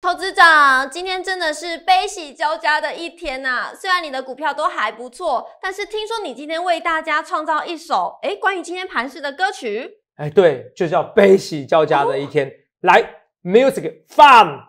投资长，今天真的是悲喜交加的一天呐！虽然你的股票都还不错，但是听说你今天为大家创造一首，哎，关于今天盘市的歌曲。哎，对，就叫悲喜交加的一天。来，music，fun 放。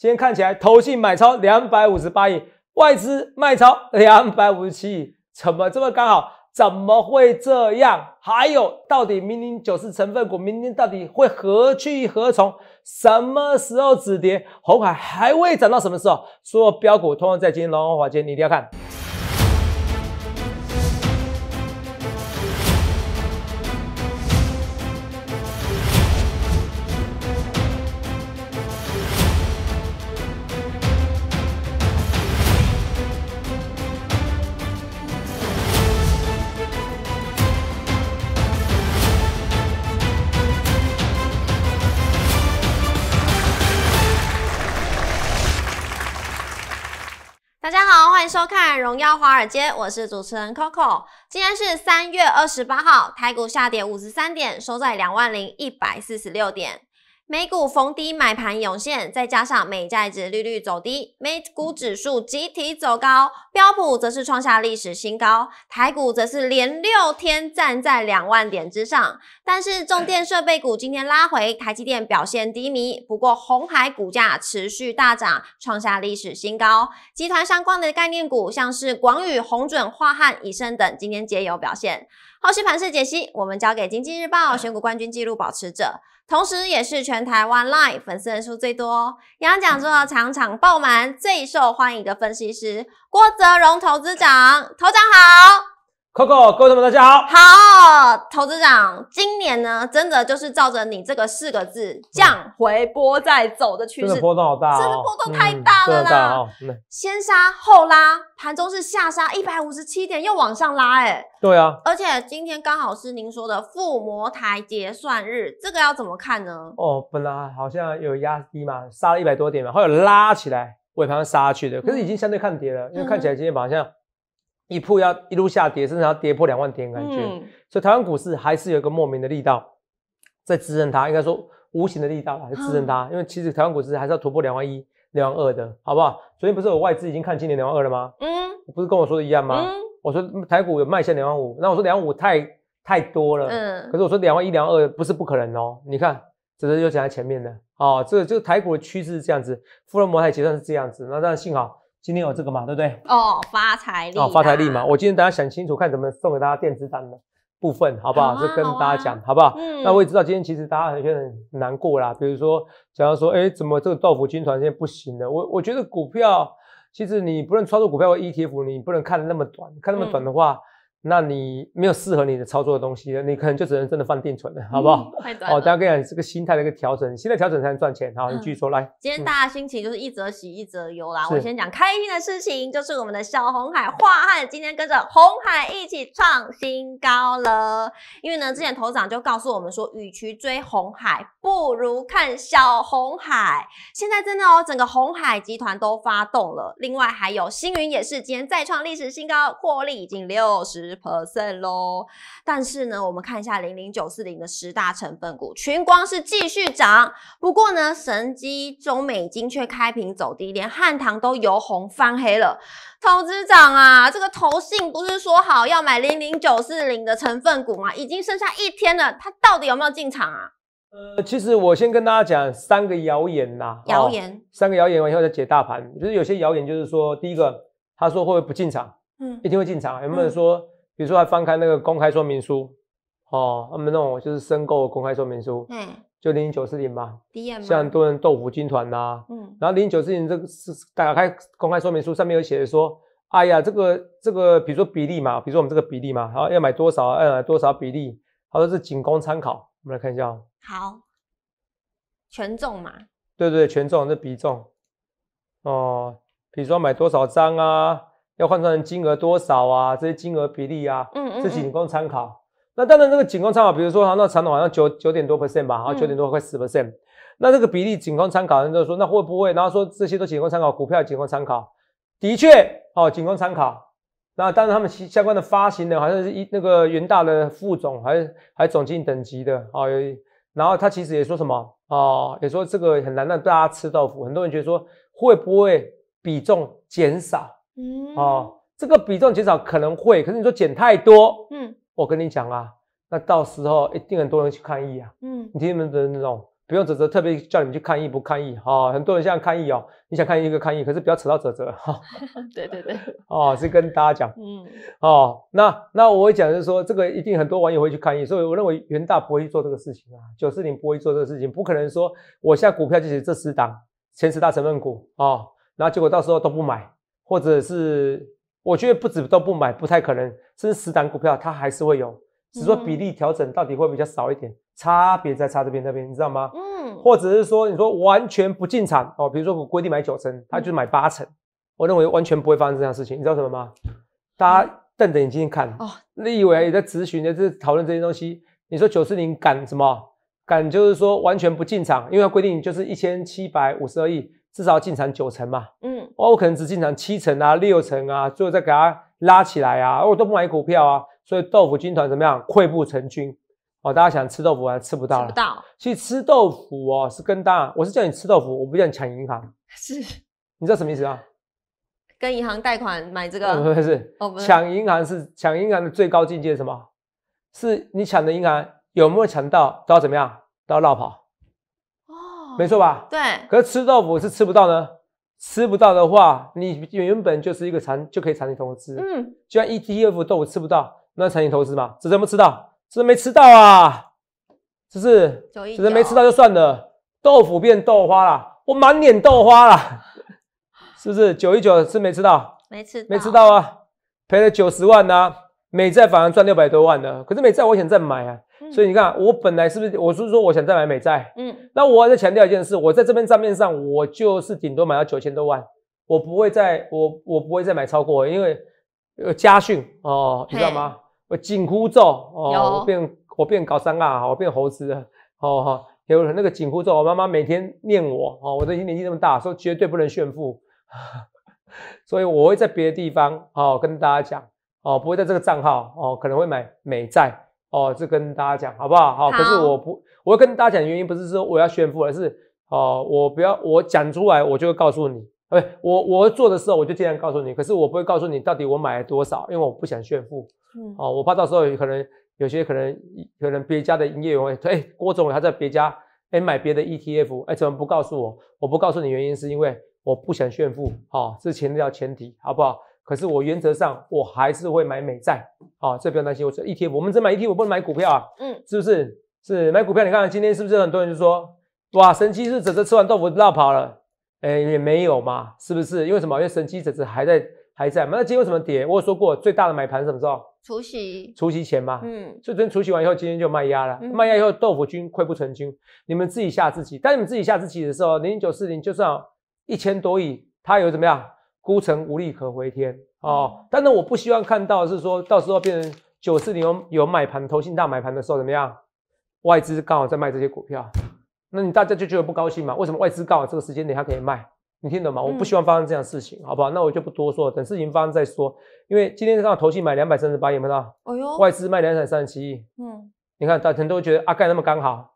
今天看起来，投信买超两百五十八亿，外资卖超两百五十七亿，怎么这么刚好？怎么会这样？还有，到底明年九四成分股，明天到底会何去何从？什么时候止跌？红海还会涨到什么时候？所有标股，通常在今天龙华华间，你一定要看。大家好，欢迎收看《荣耀华尔街》，我是主持人 Coco。今天是三月二十八号，台股下跌五十三点，收在两万零一百四十六点。美股逢低买盘涌现，再加上美债值利率走低，美股指数集体走高，标普则是创下历史新高，台股则是连六天站在两万点之上。但是，重电设备股今天拉回，台积电表现低迷。不过，红海股价持续大涨，创下历史新高。集团相关的概念股，像是广宇、宏准、化汉、以盛等，今天皆有表现。后续盘市解析，我们交给经济日报选股冠军记录保持者。同时，也是全台湾 l i v e 粉丝人数最多、演讲做到场场爆满、最受欢迎的分析师郭泽荣投资长，投长好。Coco，各位同学大家好。好，投资长，今年呢，真的就是照着你这个四个字“降回波再走”的趋势。真的波动好大啊！真的波动太大了啦！真哦、先杀后拉，盘中是下杀一百五十七点，又往上拉，哎，对啊。而且今天刚好是您说的附魔台结算日，这个要怎么看呢？哦，本来好像有压低嘛，杀了一百多点嘛，后来拉起来，尾盘杀去的，可是已经相对看跌了，因为看起来今天好像。一破要一路下跌，甚至要跌破两万点感觉，所以台湾股市还是有一个莫名的力道在支撑它。应该说无形的力道来支撑它。因为其实台湾股市还是要突破两万一、两万二的，好不好？昨天不是我外资已经看今年两万二了吗？嗯，不是跟我说的一样吗？我说台股有卖向两万五，那我说两万五太太多了。嗯，可是我说两万一、两二不是不可能哦。你看，只是又讲在前面的哦，这这个台股的趋势是这样子，富人摩太结算是这样子，那但幸好。今天有这个嘛，对不对？哦，发财利哦，发财利嘛。我今天等下想清楚，看怎么送给大家电子档的部分，好不好？就跟大家讲，好不好？嗯。那我也知道，今天其实大家有些人难过啦。比如说，假如说，哎，怎么这个道腐军团现在不行了？我我觉得股票，其实你不能操作股票或 ETF，你不能看的那么短，看那么短的话。那你没有适合你的操作的东西，你可能就只能真的放定存了，好不好？哦，大家跟你讲，这个心态的一个调整，心态调整才能赚钱。好，你继续说来。今天大家心情就是一则喜一则忧啦。我先讲开心的事情，就是我们的小红海华汉今天跟着红海一起创新高了。因为呢，之前头长就告诉我们说，与其追红海，不如看小红海。现在真的哦，整个红海集团都发动了，另外还有星云也是今天再创历史新高，获利已经六十。percent 咯。但是呢，我们看一下零零九四零的十大成分股，群光是继续涨，不过呢，神机中美金却开平走低，连汉唐都由红翻黑了。投资长啊，这个投信不是说好要买零零九四零的成分股吗？已经剩下一天了，他到底有没有进场啊？呃，其实我先跟大家讲三个谣言啦，谣言，三个谣言，完以后再解大盘。就是有些谣言，就是说，第一个，他说会不会不进场？嗯，一定会进场有没有说？比如说，来翻开那个公开说明书，哦，他们那种就是申购公开说明书，嗯，就零九四零吧嘛，像多人豆腐军团呐，嗯，然后零九四零这个是打开公开说明书上面有写的说，哎呀，这个这个比如说比例嘛，比如说我们这个比例嘛，然后要买多少，要买多少比例，他说是仅供参考，我们来看一下，好，权重嘛，对对，权重这比重，哦，比如说买多少张啊。要换算成金额多少啊？这些金额比例啊，嗯嗯，仅供参考。那当然，这个仅供参考。比如说，哈，那长统好像九九点多 percent 吧，然后九点多快十 percent。那这个比例仅供参考。人都说，那会不会？然后说这些都仅供参考，股票仅供参考。的确，哦，仅供参考。那当然，他们相关的发行的，好像是一那个元大的副总，还还总经理等级的哦。然后他其实也说什么哦，也说这个很难让大家吃豆腐。很多人觉得说，会不会比重减少？哦，这个比重减少可能会，可是你说减太多，嗯，我跟你讲啊，那到时候一定很多人去抗议啊，嗯，你听没听得到？不用泽泽特别叫你们去抗议不抗议哦，很多人想抗议哦，你想抗议就抗议，可是不要扯到泽泽哈。对 对对，哦，是跟大家讲，嗯，哦，那那我讲就是说，这个一定很多网友会去抗议，所以我认为元大不会做这个事情啊，九四零不会做这个事情，不可能说我现在股票就是这十档前十大成分股哦。然后结果到时候都不买。或者是我觉得不止都不买，不太可能，甚至十档股票它还是会有，只是说比例调整到底会比较少一点，差别在差这边那边，你知道吗？嗯。或者是说你说完全不进场哦，比如说我规定买九成，他就买八成，我认为完全不会发生这样的事情，你知道什么吗？大家瞪着眼睛看哦，立委也在咨询，在这讨论这些东西。你说九四零敢什么？敢就是说完全不进场，因为它规定就是一千七百五十二亿。至少进场九成嘛，嗯，我可能只进场七成啊、六成啊，最后再给它拉起来啊，我都不买股票啊，所以豆腐军团怎么样，溃不成军，哦，大家想吃豆腐还吃不到了。所以吃豆腐哦，是跟大，我是叫你吃豆腐，我不叫你抢银行。是。你知道什么意思啊？跟银行贷款买这个？不是不是，抢银行是抢银行的最高境界是什么？是你抢的银行有没有抢到都要怎么样都要绕跑。没错吧？对。可是吃豆腐是吃不到呢，吃不到的话，你原本就是一个产就可以产生投资。嗯。就像 ETF 豆腐吃不到，那产生投资嘛，只能不吃到，只能没吃到啊！是不是？只能没吃到就算了，豆腐变豆花了，我满脸豆花了，是不是？九一九是没吃到，没吃没吃到啊！赔了九十万呢，美债反而赚六百多万呢。可是美债我想再买啊。所以你看，我本来是不是我是说我想再买美债？嗯，那我再强调一件事，我在这边账面上，我就是顶多买到九千多万，我不会再我我不会再买超过，因为有家训哦，你知道吗？我紧箍咒哦，我变我变搞三啊，我变猴子哦哈，有那个紧箍咒，我妈妈每天念我哦，我最近年纪这么大，说绝对不能炫富，所以我会在别的地方哦跟大家讲哦，不会在这个账号哦，可能会买美债。哦，这跟大家讲好不好？好，可是我不，我跟大家讲原因不是说我要炫富，而是哦，我不要我讲出来，我就会告诉你，哎，我我做的时候我就尽量告诉你，可是我不会告诉你到底我买了多少，因为我不想炫富，嗯，哦，我怕到时候可能有些可能可能别家的营业员会说，哎，郭总他在别家，哎买别的 ETF，哎怎么不告诉我？我不告诉你原因是因为我不想炫富，好，是前提前提，好不好？可是我原则上我还是会买美债啊，这不要担心。我 e 一天，我们只买一天，我不能买股票啊。嗯，是不是？是买股票？你看今天是不是很多人就说，哇，神七是只是吃完豆腐绕跑了？哎，也没有嘛，是不是？因为什么？因为神七只是还在还在嘛。那今天为什么跌？我有说过最大的买盘什么时候？除夕。除夕前嘛。嗯。昨天除夕完以后，今天就卖压了。卖压以后，豆腐军溃不成军。你们自己吓自己。当你们自己吓自己的时候，零零九四零就算一千多亿，它有怎么样？孤城无力可回天。哦，但是我不希望看到是说到时候变成九四年有有买盘，投信大买盘的时候怎么样？外资刚好在卖这些股票，那你大家就觉得不高兴嘛？为什么外资刚好这个时间点它可以卖？你听懂吗？我不希望发生这样事情，好不好？那我就不多说，等事情发生再说。因为今天刚好投信买两百三十八亿，没有？到？哦呦，外资卖两百三十七亿，嗯，你看大家都觉得阿盖那么刚好，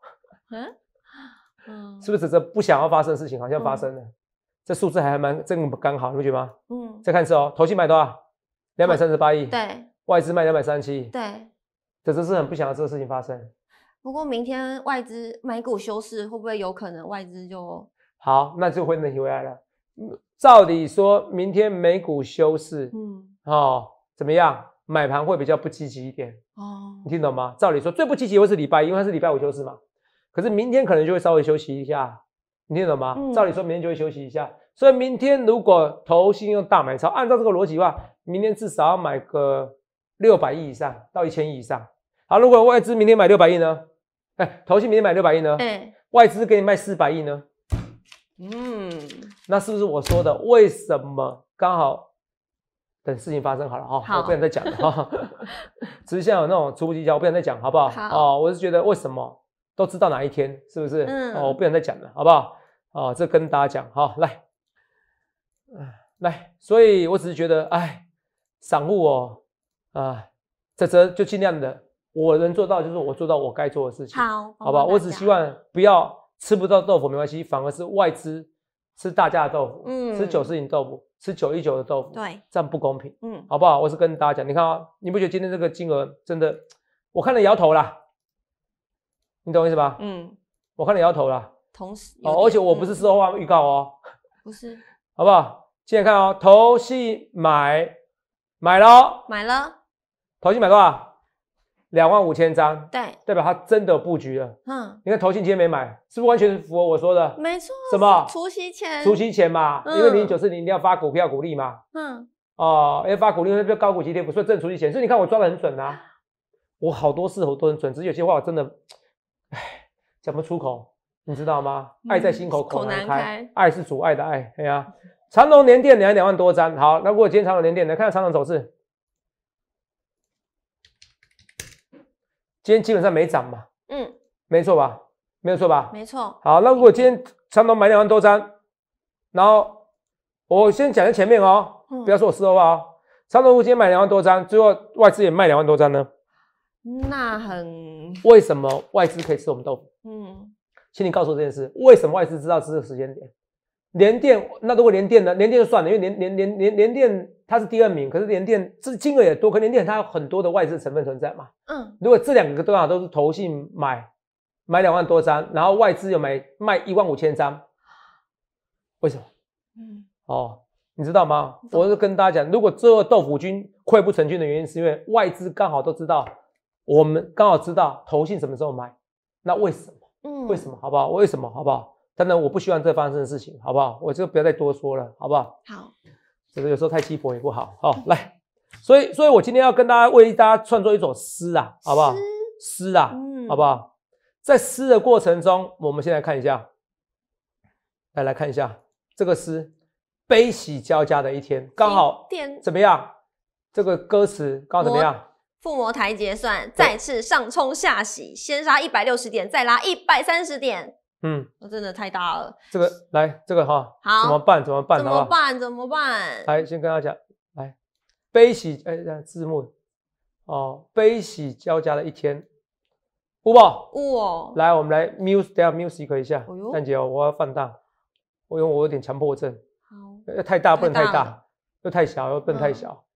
嗯，是不是指着不想要发生的事情好像发生了？这数字还蛮正刚好，你不觉得吗？嗯。再看一次哦，投信买多少？两百三十八亿。对。外资卖两百三十七。对。这真是很不想要这个事情发生。不过明天外资买股休市，会不会有可能外资就……好，那就会等你回来了。嗯。照理说，明天美股休市，嗯，哦，怎么样？买盘会比较不积极一点。哦。你听懂吗？照理说，最不积极会是礼拜，因为是礼拜五休市嘛。可是明天可能就会稍微休息一下。你听懂吗？照理说，明天就会休息一下。所以，明天如果投信用大买超，按照这个逻辑话，明天至少要买个六百亿以上到一千亿以上。好，如果外资明天买六百亿呢？哎，投信明天买六百亿呢？对，外资给你卖四百亿呢？嗯，那是不是我说的？为什么刚好等事情发生好了哈？我不想再讲了哈。只是在有那种初步技巧，我不想再讲好不好？好。哦，我是觉得为什么？都知道哪一天，是不是？嗯。哦，我不想再讲了，好不好？啊，这跟大家讲好来，嗯，来，所以我只是觉得，哎，散户哦，啊，这则就尽量的，我能做到就是我做到我该做的事情。好，好不好？我只希望不要吃不到豆腐没关系，反而是外资吃大家的豆腐，嗯，吃九四零豆腐，吃九一九的豆腐，对，这样不公平，嗯，好不好？我是跟大家讲，你看啊，你不觉得今天这个金额真的，我看了摇头了。你懂我意思吧？嗯，我看你要投了。同时哦，而且我不是事后发预告哦，不是，好不好？现在看哦，投戏买买了，买了。投戏买多少？两万五千张。对，代表他真的布局了。嗯，你看投信今天没买，是不是完全符合我说的？没错。什么？除夕前，除夕前嘛，因为零九四年一定要发股票股利嘛。嗯。哦，要发股利，那比是高股息贴不是正除夕前。所以你看我抓的很准啊，我好多事我都很准，只是有些话我真的。唉，怎么出口？你知道吗？爱在心口口难开，爱是阻碍的爱。哎啊，长隆年店两两万多张。好，那如果今天长隆年电，来看长隆走势，今天基本上没涨嘛？嗯，没错吧？没错吧？没错。好，那如果今天长隆买两万多张，然后我先讲在前面哦，不要说我事后话哦。长隆今天买两万多张，最后外资也卖两万多张呢？那很。为什么外资可以吃我们豆腐？嗯，请你告诉我这件事。为什么外资知道这个时间点？联电那如果联电呢？联电就算了，因为联联联联联电它是第二名，可是联电这金额也多，可联电它有很多的外资成分存在嘛。嗯，如果这两个多少都是投信买买两万多张，然后外资又买卖一万五千张，为什么？嗯，哦，你知道吗？我是跟大家讲，如果这豆腐君溃不成军的原因，是因为外资刚好都知道。我们刚好知道头信什么时候买，那为什么？嗯，为什么？好不好？为什么？好不好？当然，我不希望这发生的事情，好不好？我就不要再多说了，好不好？好，这个有时候太气薄也不好。好，来，所以，所以我今天要跟大家为大家创作一首诗啊，好不好？诗啊，嗯，好不好？在诗的过程中，我们先来看一下，来来看一下这个诗，悲喜交加的一天，刚好怎么样？这个歌词刚好怎么样？附魔台结算再次上冲下洗，先杀一百六十点，再拉一百三十点。嗯，那真的太大了。这个来，这个哈，好，怎么办？怎么办？怎么办？怎么办？来，先跟大家来，悲喜哎，字幕哦，悲喜交加的一天。不哦，来，我们来 music 下 music 一下。蛋姐哦，我要放大，我有我有点强迫症，好，太大不能太大，又太小又不能太小。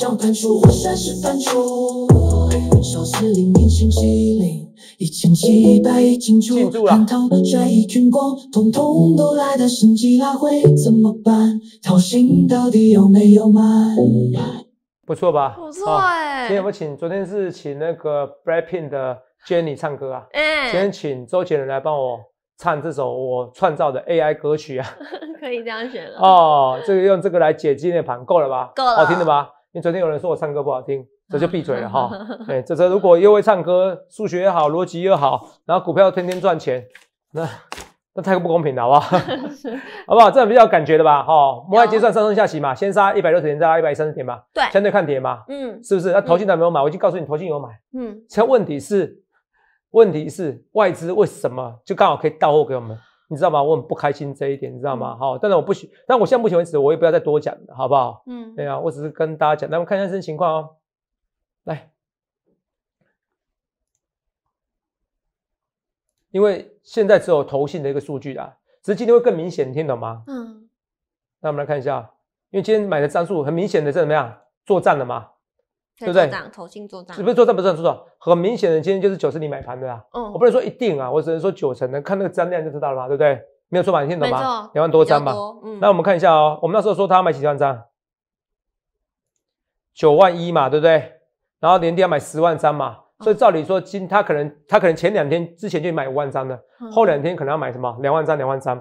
记住了。不错吧？不错。今天我请，昨天是请那个 b r a c k p i n k 的 j e n n y 唱歌啊。嗯。今天请周杰伦来帮我唱这首我创造的 AI 歌曲啊。可以这样选了。哦，这个用这个来解今天的盘够了吧？够了。好听的吧？为昨天有人说我唱歌不好听，这就闭嘴了哈。对，这这如果又会唱歌，数学又好，逻辑又好，然后股票天天赚钱，那那太不公平了好不好 好不好？这样比较感觉的吧？哈，摩尔结算上升下起嘛，先杀一百六十点，再拉一百三十点嘛。对，相对看跌嘛。嗯，是不是？那投金咱没有买，我已经告诉你投金有买。嗯，现在问题是，问题是外资为什么就刚好可以到货给我们？你知道吗？我很不开心这一点，你知道吗？好，但是我不喜，但我现在目前为止，我也不要再多讲了，好不好？嗯，对啊，我只是跟大家讲，那我们看一下这情况哦，来，因为现在只有投信的一个数据啊，只是今天会更明显，听懂吗？嗯，那我们来看一下，因为今天买的张数很明显的是怎么样作战了嘛？对不对？投信做账，不是做账，不是做账，很明显的，今天就是九十你买盘的啦。嗯，我不能说一定啊，我只能说九成的，看那个张量就知道了嘛，对不对？没有错吧？你听懂吗？两万多张嘛。嗯，那我们看一下哦，我们那时候说他要买几万张，九万一嘛，对不对？然后年底要买十万张嘛，所以照理说今他可能他可能前两天之前就买五万张的，后两天可能要买什么两万张两万张，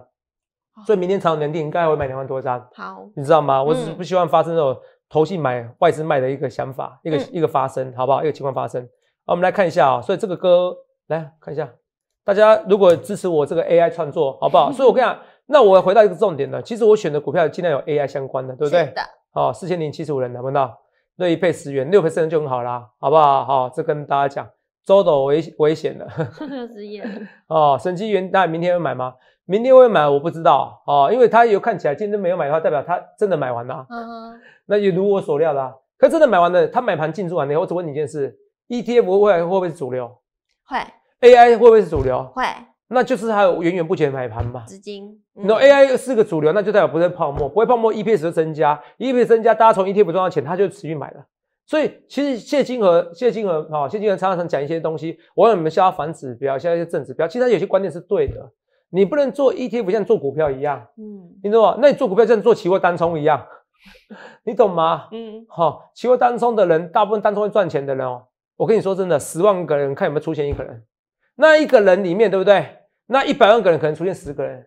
所以明天长永年底应该会买两万多张。好，你知道吗？我只是不希望发生这种。投信买，外资卖的一个想法，一个一个发生，好不好？一个情况发生，好，我们来看一下啊。所以这个歌来看一下，大家如果支持我这个 AI 创作，好不好？所以我跟你讲，那我要回到一个重点呢，其实我选的股票尽量有 AI 相关的，对不对？哦，四千零七十五人能不到，那一配十元，六倍升就很好啦，好不好？好，这跟大家讲，周董危危险了，职 业哦，神奇元，那明天要买吗？明天会买，我不知道啊，因为他有看起来今天没有买的话，代表他真的买完了。嗯，那也如我所料了。可真的买完了，他买盘进驻完了，我只问你一件事：ETF 未来会不会是主流？会。AI 会不会是主流？会。那就是还有源源不绝买盘嘛？资金。那 AI 是个主流，那就代表不会泡沫，不会泡沫。e p s 就增加 e p s 增加，大家从 ETF 赚到钱，他就持续买了。所以其实现金和现金和啊现金和常常讲一些东西，我让你们学反指标，学一些正指标，其实有些观点是对的。你不能做 ETF 像做股票一样，嗯，你懂吗？那你做股票像做期货单冲一样，你懂吗？嗯，好，期货单冲的人，大部分单冲会赚钱的人哦。我跟你说真的，十万个人看有没有出现一个人，那一个人里面，对不对？那一百万个人可能出现十个人，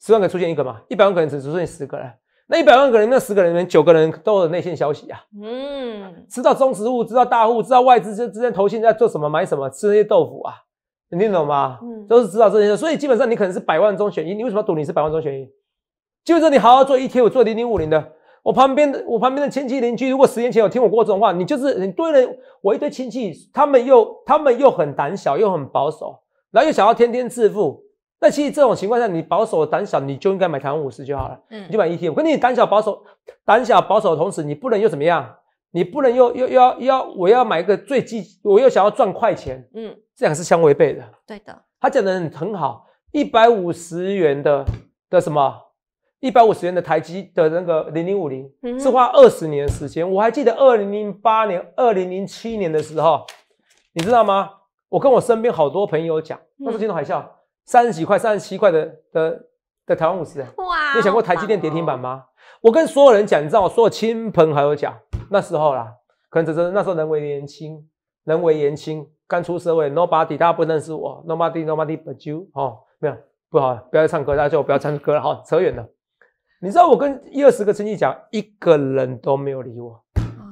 十万个出现一个嘛？一百万个人只出现十个人，那一百万个人那十个人里面九个人都有内线消息啊，嗯，知道中实户，知道大户，知道外资之之间投信在做什么，买什么，吃那些豆腐啊。能听懂吗？嗯，都是知道这件事，所以基本上你可能是百万中选一。你为什么赌你是百万中选一？就是你好好做 ETF，做零点五零的。我旁边的我旁边的亲戚邻居，如果十年前有听我过这种话，你就是你对了。我一堆亲戚，他们又他们又很胆小，又很保守，然后又想要天天致富。那其实这种情况下，你保守胆小，你就应该买台湾五十就好了。嗯，你就买 ETF。跟你胆小保守，胆小保守的同时，你不能又怎么样？你不能又又又要我要买一个最基，我又想要赚快钱。嗯。这两个是相违背的。对的，他讲的很好。一百五十元的的什么？一百五十元的台积的那个零零五零，是花二十年时间。我还记得二零零八年、二零零七年的时候，你知道吗？我跟我身边好多朋友讲，那时候金融海啸，三十几块、三十七块的的的台湾五十，你想过台积电跌停板吗？我跟所有人讲，你知道我所有亲朋好友讲，那时候啦，可能只是那时候人为年轻。人微言轻，刚出社会，Nobody，大家不认识我，Nobody，Nobody but you，哦，没有，不好，不要唱歌，大家叫我不要唱歌了，好，扯远了。你知道我跟一二十个亲戚讲，一个人都没有理我，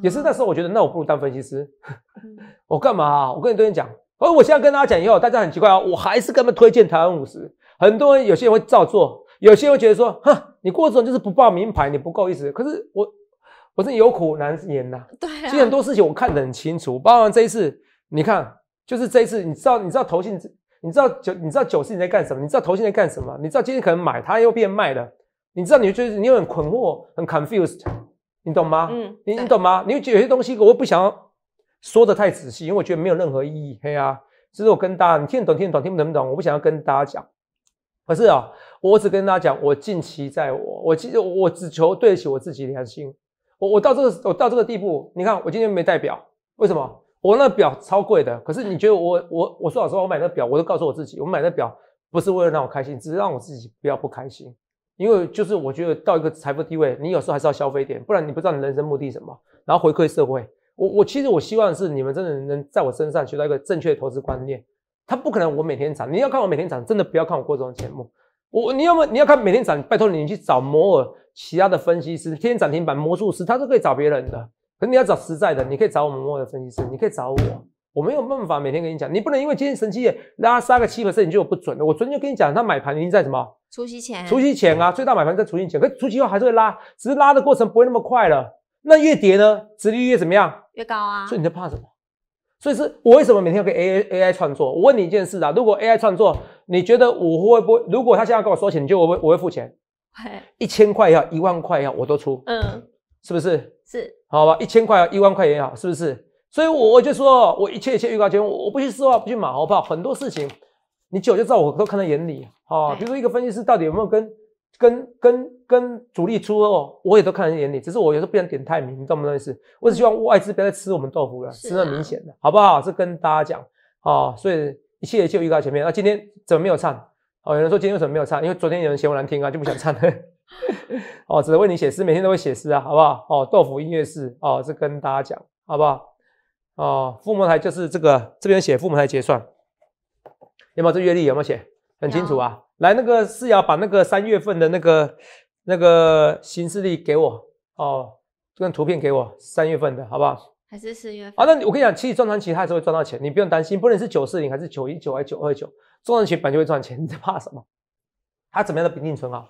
也是那时候我觉得，那我不如当分析师，我干嘛啊？我跟你对天讲，而我现在跟大家讲以后，大家很奇怪哦，我还是根本推荐台湾五十，很多人有些人会照做，有些人觉得说，哼，你郭总就是不报名牌，你不够意思，可是我。我是有苦难言呐，对，其实很多事情我看得很清楚。包括这一次，你看，就是这一次，你知道，你知道投信，你知道九，你知道九四你在干什么？你知道投信在干什么？你知道今天可能买它又变卖了？你知道？你就你有点困惑，很 confused，你懂吗？嗯，你你懂吗？你有些东西我不想要说的太仔细，因为我觉得没有任何意义，对啊。这是我跟大家，你听懂听懂听不懂，不懂？我不想要跟大家讲。可是啊，我只跟大家讲，我近期在我，我其实我只求对得起我自己良心。我我到这个我到这个地步，你看我今天没戴表，为什么？我那表超贵的。可是你觉得我我我说老实话，我买那表，我都告诉我自己，我买那表不是为了让我开心，只是让我自己不要不开心。因为就是我觉得到一个财富地位，你有时候还是要消费点，不然你不知道你人生目的什么，然后回馈社会。我我其实我希望是你们真的能在我身上学到一个正确的投资观念。他不可能我每天涨，你要看我每天涨，真的不要看我过种节目。我你要么你要看每天涨，拜托你你去找摩尔其他的分析师，天天涨停板魔术师，他都可以找别人的。可你要找实在的，你可以找我们摩尔分析师，你可以找我，我没有办法每天跟你讲。你不能因为今天神奇拉三个七百四，你就不准了。我昨天就跟你讲，他买盘已经在什么？除夕前。除夕前啊，最大买盘在除夕前，可除夕后还是会拉，只是拉的过程不会那么快了。那越跌呢，止利越怎么样？越高啊。所以你在怕什么？所以是我为什么每天要跟 a AI 创作？我问你一件事啊，如果 AI 创作，你觉得我会不会？如果他现在跟我说钱，你觉得我会我会付钱？一千块也好，一万块也好，我都出。嗯，是不是？是，好吧，一千块也好，一万块也好，是不是？所以我就说我一切一切预告前，我不去说话，不去马后炮，很多事情你久就知道，我都看在眼里啊。比如说一个分析师到底有没有跟跟跟。跟主力出货，我也都看在眼里，只是我有时候不想点太明，你懂不懂意思？我只希望外资不要再吃我们豆腐了，吃那明显的，好不好？是跟大家讲哦，所以一切就预告前面。那今天怎么没有唱？哦，有人说今天为什么没有唱？因为昨天有人嫌我难听啊，就不想唱了。哦，只能为你写诗，每天都会写诗啊，好不好？哦，豆腐音乐室哦，是跟大家讲，好不好？哦，父母台就是这个这边写父母台结算，有没有这阅历？有没有写？很清楚啊。来，那个四瑶把那个三月份的那个。那个新势力给我哦，这张图片给我三月份的好不好？还是四月份？啊，那我跟你讲，其实赚长期还是会赚到钱，你不用担心，不论是九四零还是九一九还是九二九，赚长期本就会赚钱，你在怕什么？他怎么样的平定存好？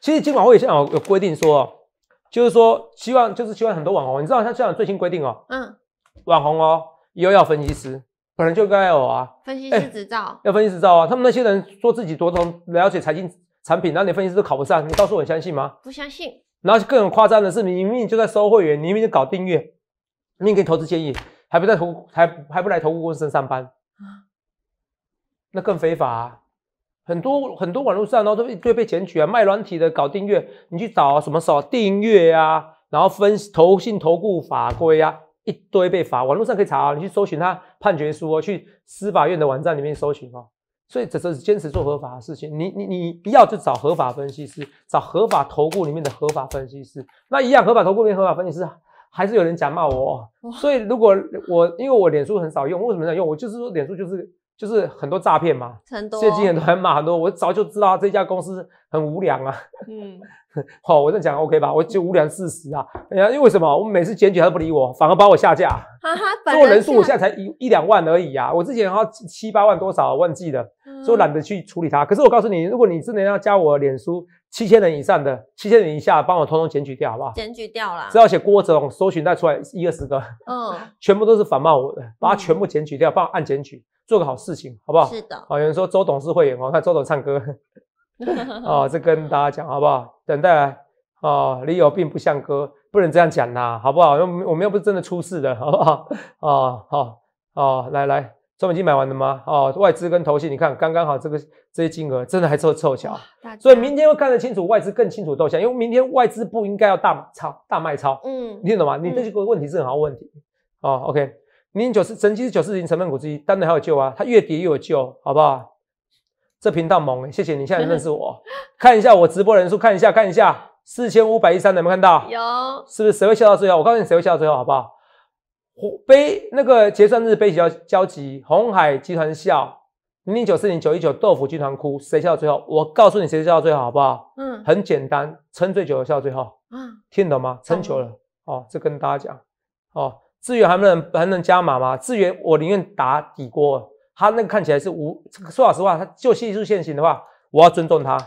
其实监管会现在有有规定说，就是说希望就是希望很多网红，你知道像这样最新规定哦，嗯，网红哦又要分析师，本来就该有啊，分析师执照要分析执照啊，他们那些人说自己多重了解财经。产品，然你分析师都考不上，你告诉我你相信吗？不相信。然后更种夸张的是，你明明就在收会员，你明明就搞订阅，你给投资建议，还不在投，还还不来投顾公司上班啊？那更非法。啊。很多很多网络上然后都被都被检举啊，卖软体的搞订阅，你去找什么搜订阅啊，然后分投信投顾法规啊，一堆被罚。网络上可以查啊，你去搜寻他判决书哦，去司法院的网站里面搜寻哦。所以这是坚持做合法的事情。你你你要就找合法分析师，找合法投顾里面的合法分析师。那一样合法投顾里面合法分析师还是有人假骂我。所以如果我因为我脸书很少用，为什么要用？我就是说脸书就是。就是很多诈骗嘛，最近很多骂很多。我早就知道这家公司很无良啊。嗯，好，我在讲 OK 吧？我就无良事实啊。因为什么？我每次检举他不理我，反而把我下架。哈哈，做人数我现在才一一两万而已啊。我之前好像七八万多少忘记了，所以我懒得去处理他。可是我告诉你，如果你真的要加我脸书七千人以上的，七千人以下，帮我通通检举掉好不好？检举掉了，只要写郭总搜寻再出来一二十个，嗯，全部都是反骂我的，把它全部检举掉，帮我按检举。做个好事情，好不好？是的。哦，有人说周董是会员，我看周董唱歌。哦，这跟大家讲，好不好？等待。哦，理由并不像歌，不能这样讲啦，好不好？我们又不是真的出事的，好不好？哦，好，哦，来来，专门已经买完了吗？哦，外资跟投信，你看刚刚好，这个这些金额真的还凑凑巧。所以明天会看得清楚，外资更清楚动向，因为明天外资不应该要大炒、超、大卖超。嗯，你听懂吗？你这个问题是很好问题。哦，OK。零九四，整曦是九四零成分股之一，当然还有救啊！它越跌越有救，好不好？这频道猛哎，谢谢你，现在认识我，看一下我直播人数，看一下，看一下，四千五百一三，有没有看到？有，是不是谁会笑到最后？我告诉你，谁会笑到最后，好不好？杯那个结算日杯交交集，红海集团笑，零零九四零九一九豆腐集团哭，谁笑到最后？我告诉你，谁笑到最后，好不好？嗯，很简单，撑最久的笑到最后。嗯，听懂吗？撑久了，哦，这跟大家讲，哦。资源还能还能加码吗？资源我宁愿打底锅。它那个看起来是无，说老实话，它就技术先行的话，我要尊重它，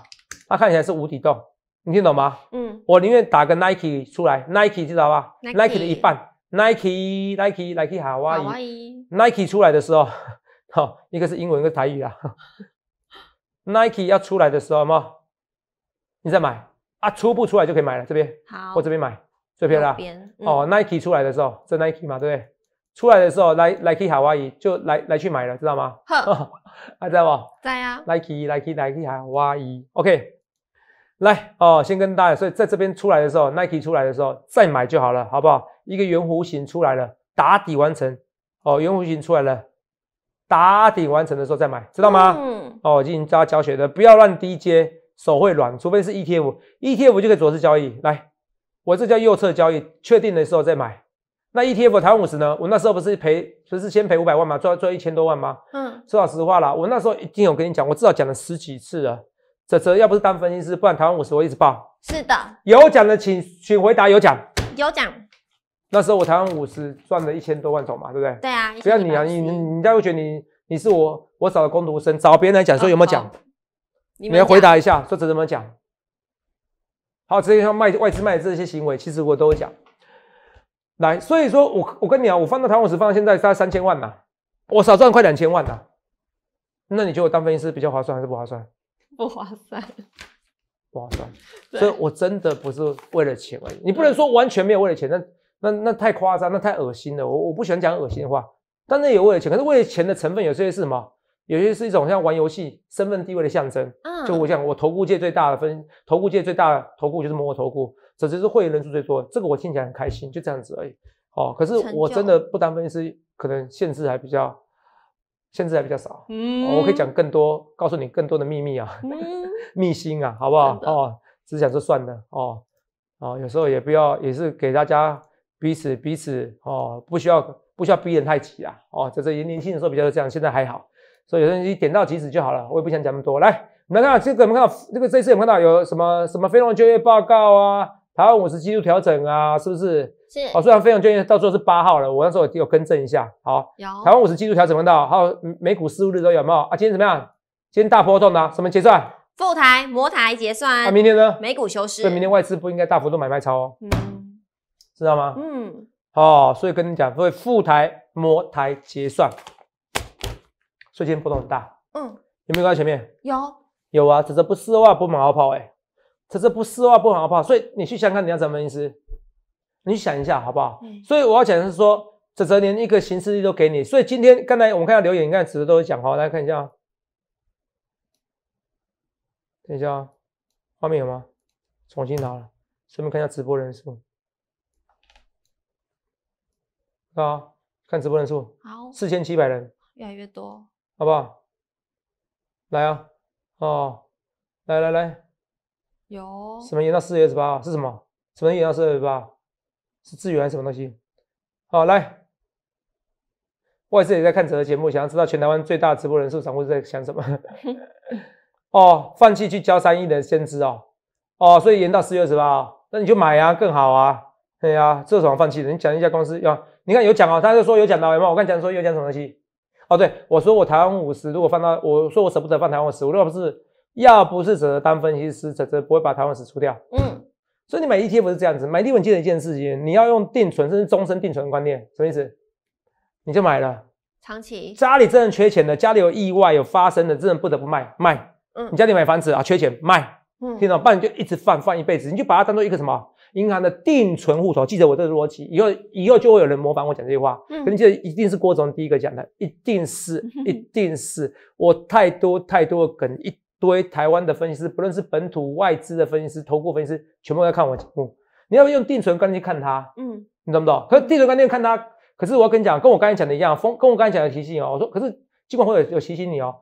它看起来是无底洞，你听懂吗？嗯，我宁愿打个 Nike 出来，Nike 知道吧？Nike 的一半，Nike Nike Nike 哈瓦伊，Nike 出来的时候，好，一个是英文，一个台语啊。Nike 要出来的时候，么，你再买啊，出不出来就可以买了。这边，好，我这边买。最便宜哦，Nike 出来的时候，这 Nike 嘛，对不对？出来的时候，来 Nike 海蛙一就来来去买了，知道吗？还在 不？在啊。Nike Nike Nike 海蛙 o k 来哦，先跟大家，所以在这边出来的时候，Nike 出来的时候再买就好了，好不好？一个圆弧形出来了，打底完成哦。圆弧形出来了，打底完成的时候再买，知道吗？嗯。哦，进行教教学的，不要乱 DJ，手会软，除非是 ETF，ETF 就可以左市交易。来。我这叫右侧交易，确定的时候再买。那 ETF 台湾五十呢？我那时候不是赔，不是先赔五百万吗？赚赚一千多万吗？嗯，说老实话啦，我那时候一定有跟你讲，我至少讲了十几次了。这这要不是当分析师，不然台湾五十我一直报。是的，有讲的请请回答，有讲有讲。那时候我台湾五十赚了一千多万走嘛，对不对？对啊。不要你啊，你你大家会觉得你你是我我找的工读生，找别人来讲说有没有讲？你要回答一下，说怎么讲？好，这些像卖外资卖的这些行为，其实我都讲来，所以说我我跟你啊，我放到台湾股放到现在大概三千万呐，我少赚快两千万呐，那你觉得我当分析师比较划算还是不划算？不划算，不划算。所以我真的不是为了钱而已，你不能说完全没有为了钱，那那那太夸张，那太恶心了。我我不喜欢讲恶心的话，但那也有为了钱，可是为了钱的成分有些是什么？有些是一种像玩游戏身份地位的象征，嗯，就我讲，我投顾界最大的分投顾界最大的投顾就是摩尔头骨，这只是会员人数最多，这个我听起来很开心，就这样子而已。哦，可是我真的不单分析，可能限制还比较限制还比较少，嗯，我可以讲更多，告诉你更多的秘密啊，秘辛啊，好不好？哦，只想说算了，哦，哦，有时候也不要，也是给大家彼此彼此，哦，不需要不需要逼人太急啊，哦，在这年轻的时候比较这样，现在还好。所以有些东点到即止就好了，我也不想讲那么多。来，我们看这个，我们看这个这次有看到有什么什么非农就业报告啊，台湾五十季度调整啊，是不是？是。好，虽然非农就业到最候是八号了，我那时候有更正一下。好，台湾五十季度调整到，还有美股十五日都有没有啊？今天怎么样？今天大波动的，什么结算？复台摩台结算。那明天呢？美股休市。所以明天外资不应该大幅度买卖超哦。嗯。知道吗？嗯。哦，所以跟你讲，会复台摩台结算。最近波动很大，嗯，有没有在前面？有，有啊。只是不丝袜不蛮好跑哎，这只不丝袜不蛮好跑，所以你去想看你要什么意思？你想一下好不好？所以我要讲是说，这只连一个形式力都给你，所以今天刚才我们看到留言，你看指数都有讲哈，家看一下，等一下，画面有吗？重新拿了，顺便看一下直播人数啊，看直播人数，好，四千七百人，越来越多。好不好？来啊！哦，来来来，有什么延到四月十八是什么？什么延到四月十八？是资源还是什么东西？好，来，外资也在看整个节目，想要知道全台湾最大直播人数掌握是在想什么。哦，放弃去交三亿的先知哦，哦，所以延到四月十八，那你就买啊，更好啊。对啊，这是么放弃的。你讲一下公司啊？你看有讲啊？他就说有讲到有没有？我刚讲说有讲什么东西？哦，对我说我台湾五十，如果放到我说我舍不得放台湾十，我果不是要不是只能当分析师，才才不会把台湾十出掉。嗯，所以你买 ETF 是这样子，买低稳定的一件事情，你要用定存，甚至终身定存观念，什么意思？你就买了，长期家里真的缺钱的，家里有意外有发生的，真的不得不卖卖。嗯，你家里买房子啊缺钱卖，嗯，听懂？不然就一直放放一辈子，你就把它当做一个什么？银行的定存户头，记得我这个逻辑，以后以后就会有人模仿我讲这句话。嗯，记得一定是郭总第一个讲的，一定是，一定是我太多太多的梗一堆。台湾的分析师，不论是本土外资的分析师、投顾分析师，全部在看我节目。你要用定存观念看它，嗯，你懂不懂？可是定存观念看它，可是我要跟你讲，跟我刚才讲的一样，风跟我刚才讲的提醒你哦，我说可是尽管会有有提醒你哦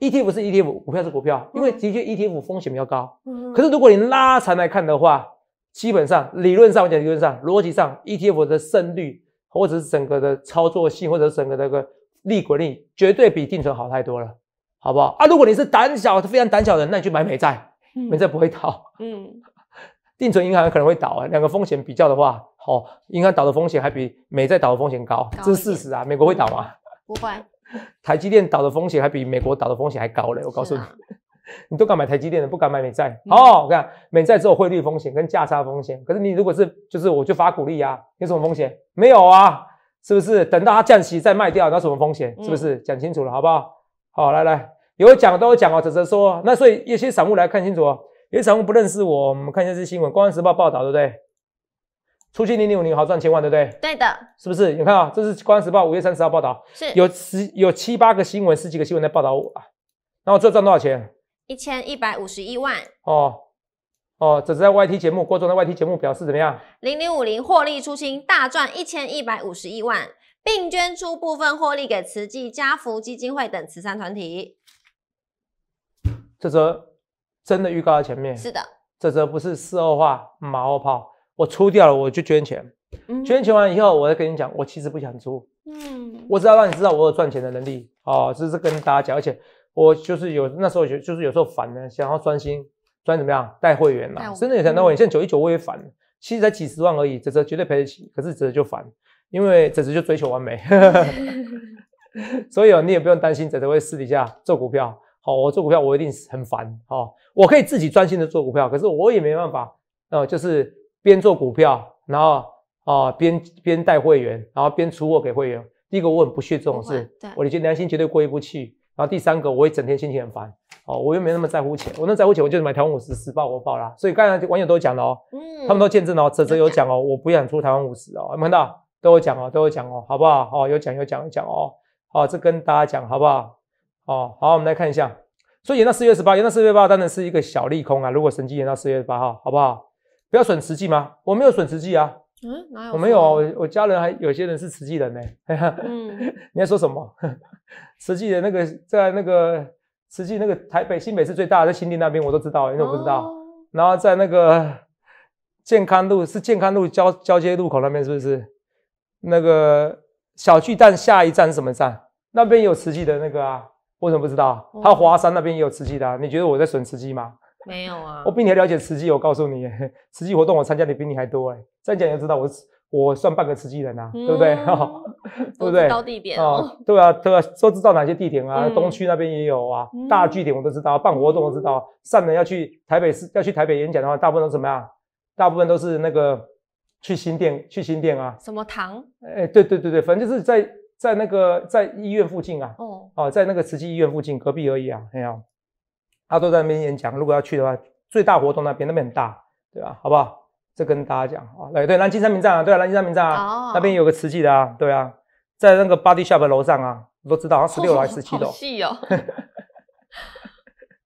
，ETF 是 ETF 股票是股票，因为的确 ETF 风险比较高。嗯，可是如果你拉长来看的话。基本上，理论上讲，理论上逻辑上，ETF 的胜率，或者是整个的操作性，或者整个的个利滚利，绝对比定存好太多了，好不好？啊，如果你是胆小、非常胆小的人，那你去买美债，美债不会倒，嗯，定存银行可能会倒啊。两个风险比较的话，哦，银行倒的风险还比美债倒的风险高，这是事实啊。美国会倒吗？不会。台积电倒的风险还比美国倒的风险还高嘞，我告诉你。你都敢买台积电的，不敢买美债？好，看美债只有汇率风险跟价差风险。可是你如果是就是，我就发鼓励啊，有什么风险？没有啊，是不是？等到它降息再卖掉，那什么风险？是不是？讲清楚了，好不好？好，来来，有讲都有讲哦。只是说那所以一些散户来看清楚哦。有些散户不认识我，我们看一下这新闻，《光安时报》报道，对不对？初期零零五零，好赚千万，对不对？对的，是不是？你看啊，这是《光安时报》五月三十号报道，是有十有七八个新闻，十几个新闻在报道我啊。那我这赚多少钱？一千一百五十一万哦哦，这是在 YT 节目，郭总的 YT 节目表示怎么样？零零五零获利出清，大赚一千一百五十一万，并捐出部分获利给慈济、家福基金会等慈善团体。这则真的预告在前面，是的，这则不是事后话马后炮，我出掉了我就捐钱，捐钱完以后我再跟你讲，我其实不想出，嗯，我只要让你知道我有赚钱的能力哦，这是跟大家讲，而且。我就是有那时候就就是有时候烦呢，想要专心专怎么样带会员嘛，真的有想到我，现在九一九我也烦，其实才几十万而已，泽泽绝对赔得起，可是泽泽就烦，因为泽泽就追求完美。所以哦，你也不用担心泽泽会私底下做股票。好，我做股票我一定很烦好，我可以自己专心的做股票，可是我也没办法呃，就是边做股票，然后啊边边带会员，然后边出货给会员。第一个我很不屑这种事，我的良心绝对过意不去。然后第三个，我也整天心情很烦，哦，我又没那么在乎钱，我那在乎钱，我就是买台湾五十，十报我报啦。所以刚才网友都讲了哦，嗯，他们都见证了哦，哲哲有讲哦，我不想出台湾五十哦，有没看到？都有讲哦，都有讲哦，好不好？哦，有讲有讲有讲哦，好，这跟大家讲好不好？哦，好，我们来看一下，所以延到四月二十八，延到四月八，当然是一个小利空啊。如果神机延到四月八号，好不好？不要损实际吗？我没有损实际啊。嗯，哪有？我没有啊，我我家人还有些人是慈济人呢。嗯，你在说什么？慈济的那个在那个慈济那个台北新北是最大的，在新店那边我都知道，你怎么不知道？然后在那个健康路是健康路交交接路口那边是不是？那个小巨蛋下一站是什么站？那边有慈济的那个啊？为什么不知道？他华山那边也有慈济的啊？你觉得我在损慈济吗？没有啊！我比你还了解慈济，我告诉你，慈济活动我参加的比你还多哎。再样讲就知道我我算半个慈济人啊，对不对？对不对？高地点啊，对啊对啊，都知道哪些地点啊？东区那边也有啊，大据点我都知道，办活动我知道。上门要去台北市，要去台北演讲的话，大部分都怎么样？大部分都是那个去新店，去新店啊？什么堂？哎，对对对对，反正就是在在那个在医院附近啊。哦，在那个慈济医院附近隔壁而已啊，这样。他都在那边演讲，如果要去的话，最大活动那边那边很大，对吧？好不好？这跟大家讲啊，对对，南京三民站啊，对啊，南京三民站啊，那边有个瓷器的啊，对啊，在那个 Shop 楼上啊，都知道，好像十六楼还是十七楼？细哦。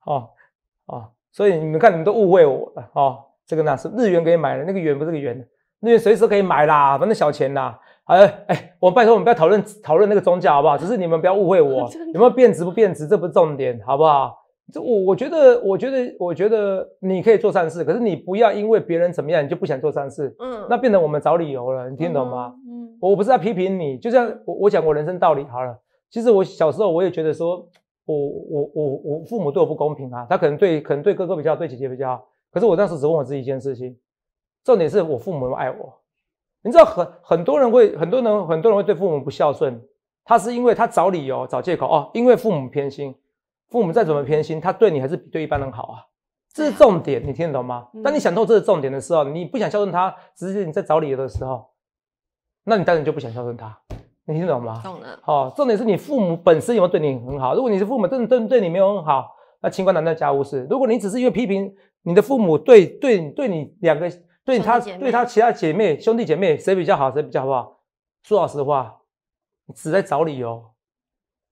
哦 哦，所以你们看，你们都误会我了哦。这个呢是日元可以买的，那个元不是个元的，日元随时可以买啦，反正小钱啦。哎哎，我拜托，我们不要讨论讨论那个宗价好不好？只是你们不要误会我，有没有变值不变值，这不是重点，好不好？这我我觉得，我觉得，我觉得你可以做善事，可是你不要因为别人怎么样，你就不想做善事。嗯，那变成我们找理由了，你听懂吗？嗯，我不是在批评你，就这样，我我讲过人生道理好了。其实我小时候我也觉得说，我我我我父母对我不公平啊，他可能对可能对哥哥比较，对姐姐比较。可是我当时只问我自己一件事情，重点是我父母爱我。你知道很很多人会很多人很多人会对父母不孝顺，他是因为他找理由找借口哦，因为父母偏心。父母再怎么偏心，他对你还是比对一般人好啊，这是重点，你听得懂吗？当你想透这个重点的时候，你不想孝顺他，只是你在找理由的时候，那你当然就不想孝顺他，你听懂吗？懂了。好，重点是你父母本身有没有对你很好？如果你是父母真的真对你没有很好，那清官难断家务事。如果你只是因为批评你的父母对对对你两个对他对他其他姐妹兄弟姐妹谁比较好谁比较不好，说老实话，你只在找理由，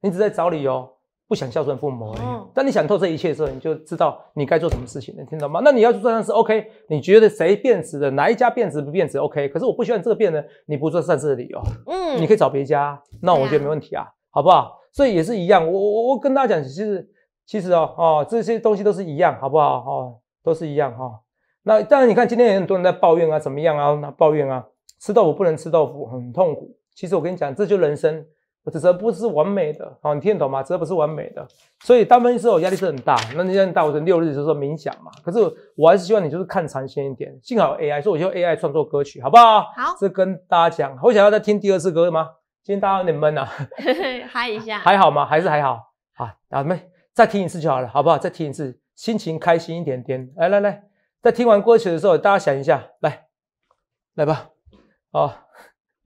你只在找理由。不想孝顺父母，已。当你想透这一切的时候，你就知道你该做什么事情，能听懂吗？那你要去做善事，OK？你觉得谁变值的，哪一家变值不变值，OK？可是我不喜欢这个变呢，你不做善事的理由，嗯，你可以找别家，那我觉得没问题啊，好不好？所以也是一样，我我我跟大家讲，其实其实哦哦，这些东西都是一样，好不好？哦，都是一样哈。那当然，你看今天有很多人在抱怨啊，怎么样啊？那抱怨啊，吃豆腐不能吃豆腐，很痛苦。其实我跟你讲，这就人生。指责不是完美的，好，你听得懂吗？指责不是完美的，所以大分析师候压力是很大。那你像大我的六日就是冥想嘛？可是我还是希望你就是看长线一点。幸好 AI，所以我就 AI 创作歌曲，好不好？好。这跟大家讲，我想要再听第二次歌吗？今天大家有点闷啊。嗨一下。还好吗？还是还好？啊啊没，再听一次就好了，好不好？再听一次，心情开心一点点。来来来，在听完歌曲的时候，大家想一下，来来吧，好。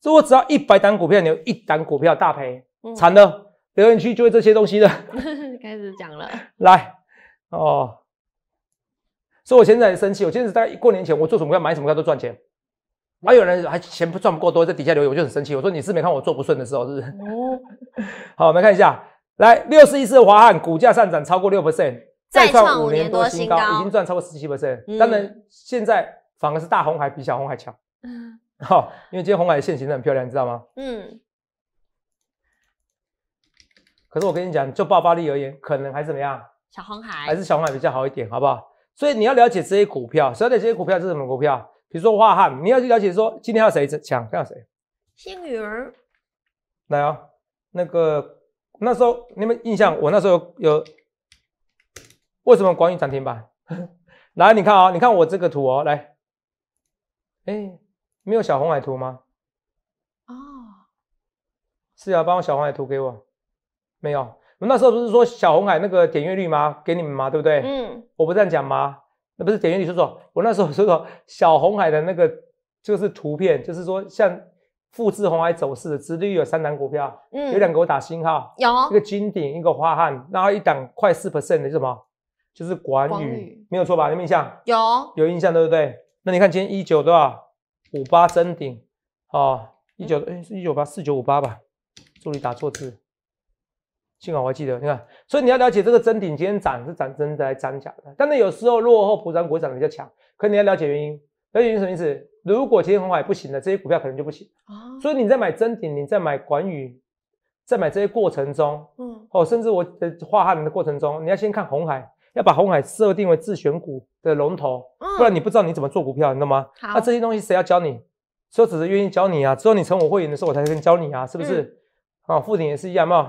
所以我只要一百单股票，你有一单股票大赔，惨了。留言区就是这些东西了。开始讲了，来哦。所以我现在很生气，我在是在过年前，我做什么要买什么，票都赚钱。哪有人还钱赚不够多，在底下留言，我就很生气。我说你是没看我做不顺的时候，是不是？好，我们看一下，来，六十一次华汉股价上涨超过六 percent，再创五年多新高，已经赚超过十七 percent。当然，现在反而是大红海比小红海强。嗯。好，因为今天红海现形的很漂亮，你知道吗？嗯。可是我跟你讲，就爆发力而言，可能还怎么样？小红海还是小红海比较好一点，好不好？所以你要了解这些股票，了解这些股票是什么股票。比如说华汉，你要去了解说今天有谁在抢，要好谁？星云。来啊，那个那时候你们印象，我那时候有为什么广宇涨停板？来，你看啊，你看我这个图哦，来，哎。没有小红海图吗？哦，是啊，帮我小红海图给我。没有，我那时候不是说小红海那个点阅率吗？给你们吗？对不对？嗯，我不是这样讲吗？那不是点阅率，叔叔，我那时候叔叔小红海的那个就是图片，就是说像复制红海走势，只率有三档股票，嗯，有两股我打星号，有，一个金鼎，一个花汉，然后一档快四 percent 的是什么？就是管羽，没有错吧？有印象？有，有印象，对不对？那你看今天一九多少？五八真顶哦，一九哎，一九八四九五八吧。助理打错字，幸好我还记得。你看，所以你要了解这个真顶，今天涨是涨真的还是涨假的？但是有时候落后普涨股涨的比较强，可你要了解原因。了解原因什么意思？如果今天红海不行了，这些股票可能就不行哦、所以你在买真顶，你在买管宇，在买这些过程中，嗯，哦，甚至我的画汉人的过程中，你要先看红海，要把红海设定为自选股。的龙头，不然你不知道你怎么做股票，你知道吗？好，那这些东西谁要教你？有只是愿意教你啊，只有你成我会员的时候，我才跟教你啊，是不是？好，付鼎也是一样，好不好？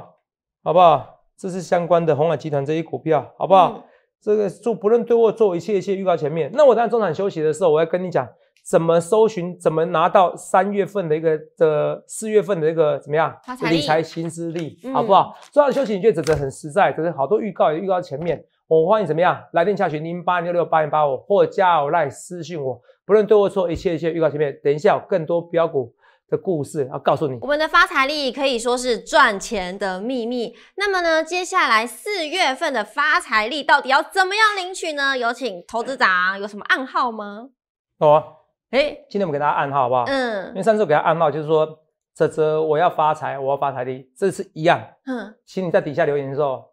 好不好？这是相关的红海集团这些股票，好不好？这个做不论对或做一切一切预告前面，那我在中场休息的时候，我要跟你讲怎么搜寻，怎么拿到三月份的一个的四月份的一个怎么样理财新资历，好不好？中场休息你觉得真的很实在，可是好多预告也预告前面。我欢迎怎么样来电查询零八六六八零八五，或加我来私信我。不论对或错，一切一切预告前面，等一下有更多标股的故事要告诉你。我们的发财力可以说是赚钱的秘密。那么呢，接下来四月份的发财力到底要怎么样领取呢？有请投资长，有什么暗号吗？哦，哎，今天我们给大家暗号好不好？嗯，因为上次我给他暗号就是说，这这我要发财，我要发财力，这是一样。嗯，请你在底下留言的时候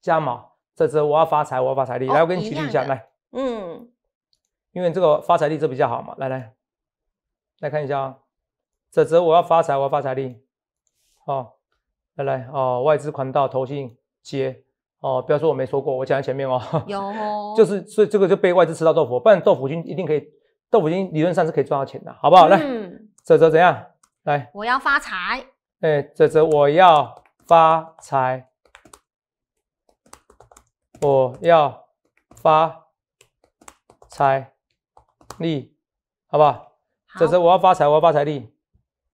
加码，这只我要发财，我要发财力，来，我给你举例一下，来，嗯，因为这个发财力这比较好嘛，来来，来看一下，这只我要发财，我要发财力，好，来来哦，外资狂到投信接，哦，不要说我没说过，我讲在前面哦，有，哦，就是所以这个就被外资吃到豆腐，不然豆腐君一定可以，豆腐君理论上是可以赚到钱的，好不好？来，这只怎样？来，我要发财，哎，这只我要发财。我要发财力，好不好？这次我要发财，我要发财力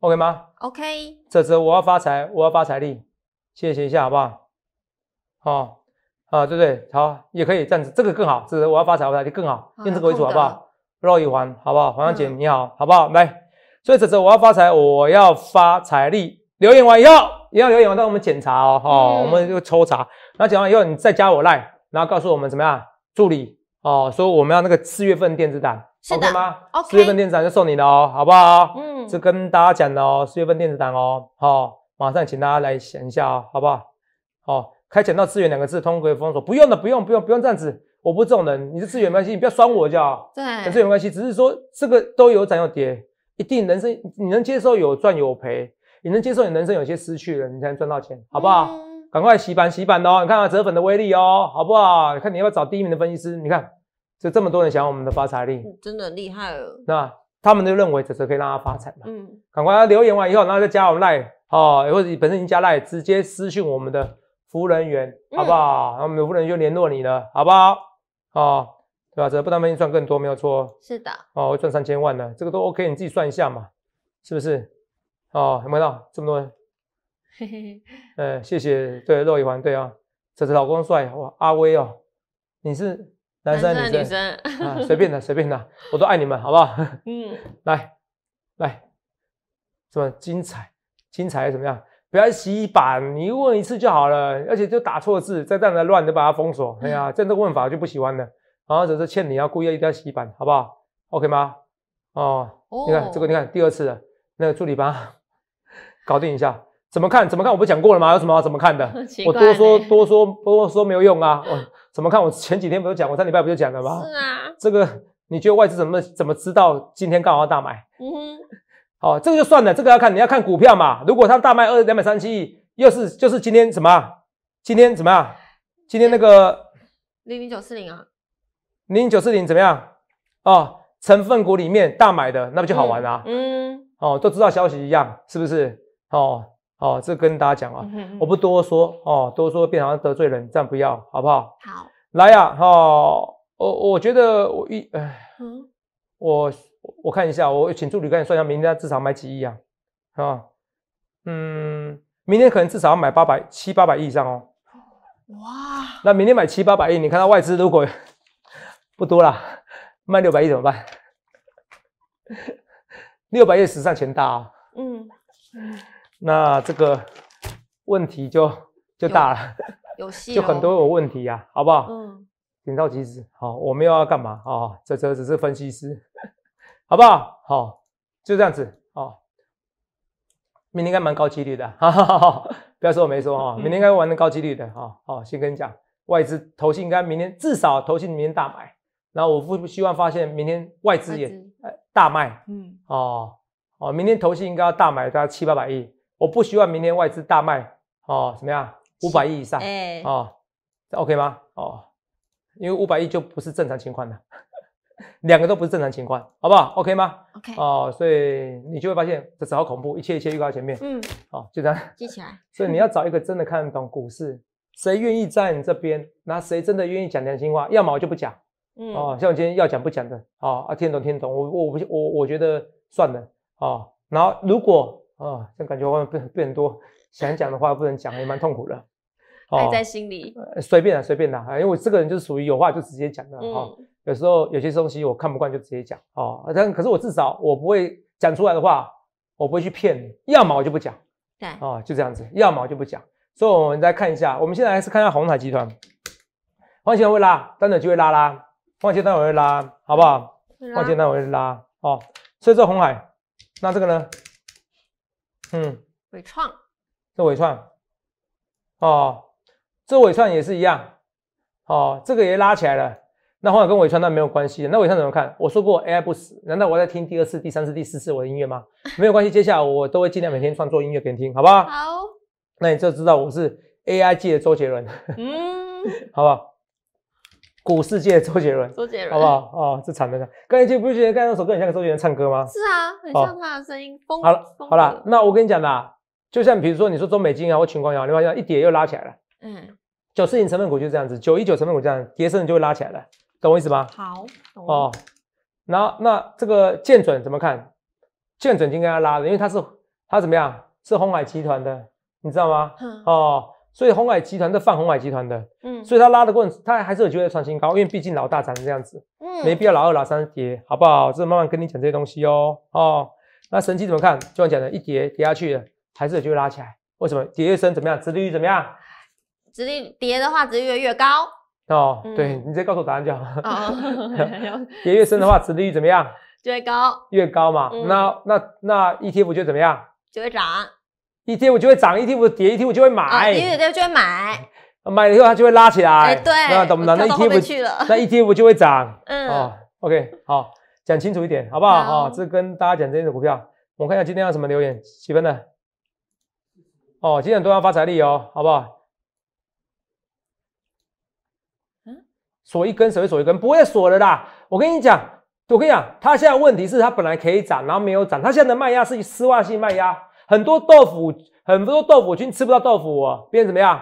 ，OK 吗？OK。这次我要发财，我要发财力，谢谢一下，好不好？好，啊对不对？好，也可以这样子，这个更好。这次我要发财，我要发财力，更好，用这个为主，好不好？绕一环，好不好？黄小姐，你好，好不好？来，所以这次我要发财，我要发财力，留言完以后，也要留言完，到我们检查哦，哈，我们就抽查。然后讲完以后，你再加我赖。然后告诉我们怎么样，助理哦，说我们要那个四月份电子档，OK 吗？四月份电子档就送你了哦，好不好？嗯，是跟大家讲的哦，四月份电子档哦，好，马上请大家来想一下哦，好不好？哦，开讲到资源两个字，通可以封锁，不用了，不用，不用，不用这样子，我不是这种人，你是资源没关系，你不要酸我好。对，跟资源没关系，只是说这个都有涨有跌，一定人生你能接受有赚有赔，你能接受你人生有些失去了，你才能赚到钱，好不好？赶快洗板洗板哦！你看啊，折粉的威力哦，好不好？你看你要不要找第一名的分析师？你看，就这么多人想要我们的发财力，真的厉害了。那他们都认为折折可以让他发财嘛？嗯，赶快留言完以后，然后再加我们赖哦，或者你本身已经加赖，直接私讯我们的服务人员，好不好？那我们的服务人员就联络你了，好不好？哦，对吧？折折不单可以赚更多，没有错。是的，哦，赚三千万的，这个都 OK，你自己算一下嘛，是不是？哦，有没有到这么多？嘿 嘿，呃，谢谢，对，肉一环，对啊，这是老公帅，哇，阿威哦，你是男生还是女生？随便的，随便的，我都爱你们，好不好？嗯，来，来，这么精彩，精彩怎么样？不要洗板，你问一次就好了，而且就打错字，再这样来乱，得把它封锁。哎呀，这的问法就不喜欢了。然后只是欠你要故意一定要洗板，好不好？OK 吗？哦，你看这个，你看第二次那个助理帮搞定一下。怎么看？怎么看？我不讲过了吗？有什么怎么看的？我多说多说多说没有用啊！我怎么看？我前几天不就讲？我三礼拜不就讲了吗？是啊，这个你觉得外资怎么怎么知道今天刚好要大买？嗯哼，好，这个就算了。这个要看你要看股票嘛。如果它大卖二两百三七亿，又是就是今天什么？今天怎么样？今天那个零零九四零啊，零零九四零怎么样？哦，成分股里面大买的那不就好玩啦。嗯，哦，都知道消息一样是不是？哦。哦，这跟大家讲啊，我不多说哦，多说变好像得罪人，这样不要好不好？好，来呀，哈，我我觉得我一哎，我我看一下，我请助理赶紧算一下，明天至少买几亿啊？啊，嗯，明天可能至少要买八百七八百亿以上哦。哇，那明天买七八百亿，你看到外资如果不多了，卖六百亿怎么办？六百亿史上钱大。啊，嗯。那这个问题就就大了，有 戏，就很多有问题呀，好不好？嗯，点到即止。好，我们又要干嘛？哦，这这只是分析师，好不好？好，就这样子，哦，明天应该蛮高几率的，哈哈哈！不要说我没说哈，明天应该玩的高几率的，哈，好，先跟你讲，外资投信应该明天至少投信明天大买，然后我不希望发现明天外资也大卖，嗯，哦，哦，明天投信应该要大买，大概七八百亿。我不希望明天外资大卖哦，怎么样？五百亿以上，哎，哦，这 OK 吗？哦，因为五百亿就不是正常情况了，两个都不是正常情况，好不好？OK 吗？OK。哦，所以你就会发现这好恐怖，一切一切预告前面，嗯，哦，就这样记起来。所以你要找一个真的看得懂股市，谁愿意在你这边，那谁真的愿意讲良心话？要么我就不讲，嗯，哦，像我今天要讲不讲的，哦，啊，听懂听懂，我我不我我觉得算了，哦，然后如果。哦，就感觉外面不不多想讲的话不能讲，也蛮痛苦的。埋在心里。随便啦，随便啦，因为我这个人就是属于有话就直接讲的哈。有时候有些东西我看不惯就直接讲。哦，但可是我至少我不会讲出来的话，我不会去骗你。要么我就不讲。对。哦，就这样子，要么我就不讲。所以我们再看一下，我们现在还是看一下红海集团。红海会拉，张总就会拉啦。况且张总会拉，好不好？会拉。况且会拉。哦，所以这红海，那这个呢？嗯，伟创，这伟创，哦，这伟创也是一样，哦，这个也拉起来了。那后来跟伟创那没有关系，那伟创怎么看？我说过 AI 不死，难道我在听第二次、第三次、第四次我的音乐吗？没有关系，接下来我都会尽量每天创作音乐给你听，好不好，好，那你就知道我是 AI 界的周杰伦，嗯，好不好？股世界周杰伦，周杰伦好不好？哦，这场面的，刚才不是觉得刚才那首歌很像周杰伦唱歌吗？是啊，很像他的声音。好了，好了，那我跟你讲啦，就像比如说你说中美金啊或群光啊，你发现一跌又拉起来了。嗯，九四零成分股就是这样子，九一九成分股这样跌深就会拉起来了，懂我意思吗？好哦。然后那这个建准怎么看？建准应该要拉的，因为它是它怎么样？是红海集团的，你知道吗？哦。所以红海集团的放红海集团的，嗯，所以他拉的过程，他还是有机会创新高，因为毕竟老大成这样子，嗯，没必要老二、老三跌，好不好？这慢慢跟你讲这些东西哦，哦，那神奇怎么看？就像讲的一跌跌下去了，还是有机会拉起来？为什么？跌越深怎么样？殖利率怎么样？止率跌的话，殖利率越高。哦，对，你直接告诉我答案就哦、跌越深的话，殖利率怎么样？越高。越高嘛？那那那 e t 不就怎么样？就会涨。一跌我就会涨，一跌我就跌，一跌我就会买，一跌就就会买，买了以后它就会拉起来，对，那懂不懂？那一跌不，去了，那一跌我就会涨，嗯，啊，OK，好，讲清楚一点，好不好？啊，这跟大家讲这天股票，我看一下今天有什么留言，几分的？哦，今天多要发财力哦，好不好？嗯，锁一根，谁会锁一根？不会锁的啦，我跟你讲，我跟你讲，它现在问题是它本来可以涨，然后没有涨，它现在的卖压是丝袜性卖压。很多豆腐，很多豆腐菌吃不到豆腐哦，变怎么样？